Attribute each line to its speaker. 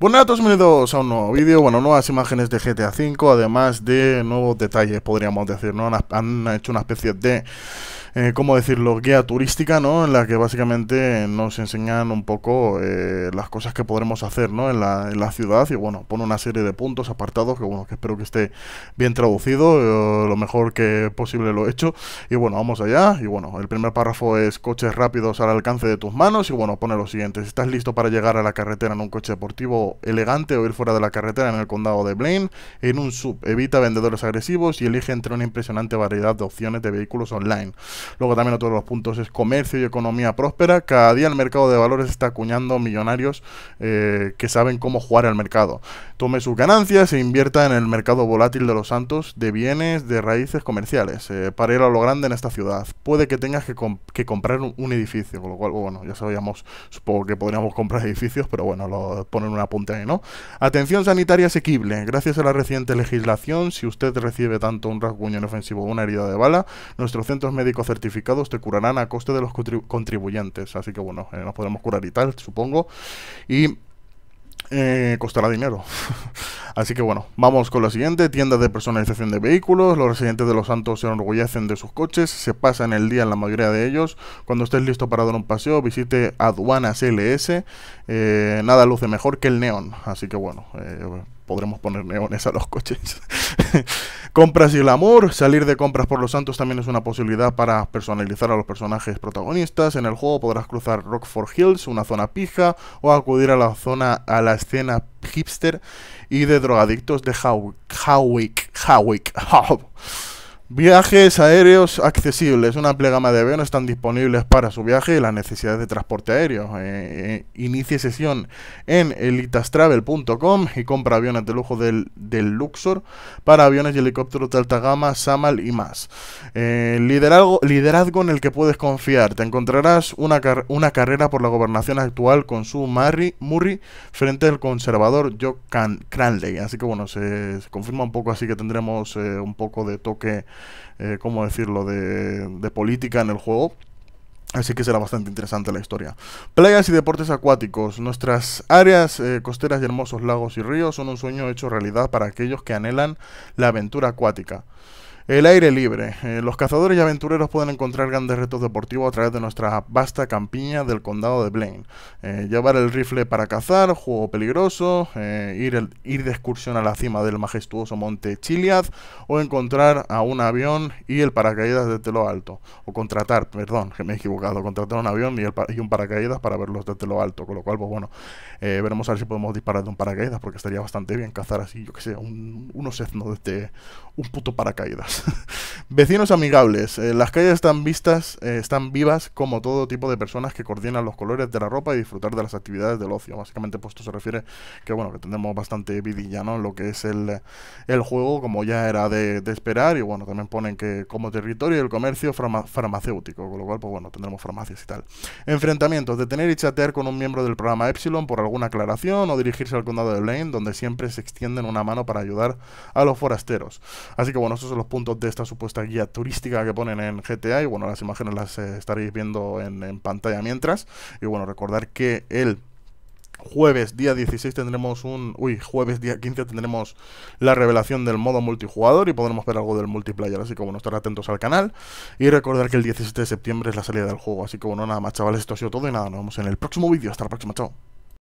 Speaker 1: Buenas a todos bienvenidos a un nuevo vídeo, bueno, nuevas imágenes de GTA V, además de nuevos detalles, podríamos decir, ¿no? han hecho una especie de como eh, ¿cómo decirlo?, guía turística, ¿no? En la que básicamente nos enseñan un poco eh, las cosas que podremos hacer, ¿no? En la, en la ciudad y bueno, pone una serie de puntos, apartados, que bueno, que espero que esté bien traducido, eh, lo mejor que posible lo he hecho. Y bueno, vamos allá. Y bueno, el primer párrafo es coches rápidos al alcance de tus manos y bueno, pone lo siguiente, estás listo para llegar a la carretera en un coche deportivo elegante o ir fuera de la carretera en el condado de Blaine, en un sub, evita vendedores agresivos y elige entre una impresionante variedad de opciones de vehículos online. Luego también otro de los puntos es comercio y economía próspera. Cada día el mercado de valores está acuñando millonarios eh, que saben cómo jugar al mercado. Tome sus ganancias e invierta en el mercado volátil de los santos de bienes de raíces comerciales eh, para ir a lo grande en esta ciudad. Puede que tengas que, comprar un, edificio, con lo cual, bueno, ya sabíamos, supongo que podríamos comprar edificios, pero bueno, lo ponen una apunte ahí, ¿no? Atención sanitaria asequible. Gracias a la reciente legislación, si usted recibe tanto un rasguño inofensivo o una herida de bala, nuestros centros médicos certificados te curarán a coste de los contribuyentes. Así que bueno, eh, nos podremos curar y tal, supongo. Y eh, costará dinero. Así que bueno, vamos con la siguiente, Tienda de personalización de vehículos, los residentes de Los Santos se enorgullecen de sus coches, se pasan el día en la mayoría de ellos, cuando estés listo para dar un paseo, visite aduanas LS, eh, nada luce mejor que el neón, así que bueno, eh, podremos poner neones a los coches. compras y el amor. Salir de compras por los santos también es una posibilidad para personalizar a los personajes protagonistas. En el juego podrás cruzar Rockford Hills, una zona pija, o acudir a la zona, a la escena hipster y de drogadictos de Howick. Howick. Howick. Viajes aéreos accesibles. Una amplia gama de aviones están disponibles para su viaje y las necesidades de transporte aéreo. Eh, eh, inicie sesión en elitastravel.com y compra aviones de lujo del, Luxor para aviones y helicópteros de alta gama, Samal y más. Eh, liderazgo, en el que puedes confiar. Te encontrarás una, carrera por la gobernación actual con su Murray, frente al conservador Joe Cranley. Así que bueno, se, confirma un poco así que tendremos un poco de toque eh, ¿cómo decirlo?, de, política en el juego. Así que será bastante interesante la historia. Playas y deportes acuáticos. Nuestras áreas eh, costeras y hermosos lagos y ríos son un sueño hecho realidad para aquellos que anhelan la aventura acuática. El aire libre. Eh, los cazadores y aventureros pueden encontrar grandes retos deportivos a través de nuestra vasta campiña del condado de Blaine. Eh, llevar el rifle para cazar, juego peligroso, eh, ir, ir, de excursión a la cima del majestuoso monte Chiliad o encontrar a un avión y el paracaídas desde lo alto. O contratar, perdón, que me he equivocado, contratar un avión y, un paracaídas para verlos desde lo alto. Con lo cual, pues bueno, veremos a ver si podemos disparar de un paracaídas porque estaría bastante bien cazar así, yo que sé, un, unos etnos desde este, un puto paracaídas. Vecinos amigables. Eh, las calles están vistas, eh, están vivas como todo tipo de personas que coordinan los colores de la ropa y disfrutar de las actividades del ocio. Básicamente, pues esto se refiere que, bueno, que tenemos bastante vidilla, ¿no? Lo que es el, juego, como ya era de, esperar. Y bueno, también ponen que como territorio el comercio farmacéutico, con lo cual, pues bueno, tendremos farmacias y tal. Enfrentamientos. Detener y chatear con un miembro del programa Epsilon por alguna aclaración o dirigirse al condado de Blaine, donde siempre se extienden una mano para ayudar a los forasteros. Así que bueno, esos son los puntos de esta supuesta guía turística que ponen en GTA. Y bueno, las imágenes las eh, estaréis viendo en, en pantalla mientras. Y bueno, recordar que el Jueves día 16 tendremos un... Uy, jueves día 15 tendremos la revelación del modo multijugador y podremos ver algo del multiplayer, así que bueno, estar atentos al canal y recordar que el 17 de septiembre es la salida del juego, así que bueno, nada más chavales, esto ha sido todo y nada, nos vemos en el próximo vídeo, hasta la próxima, chao.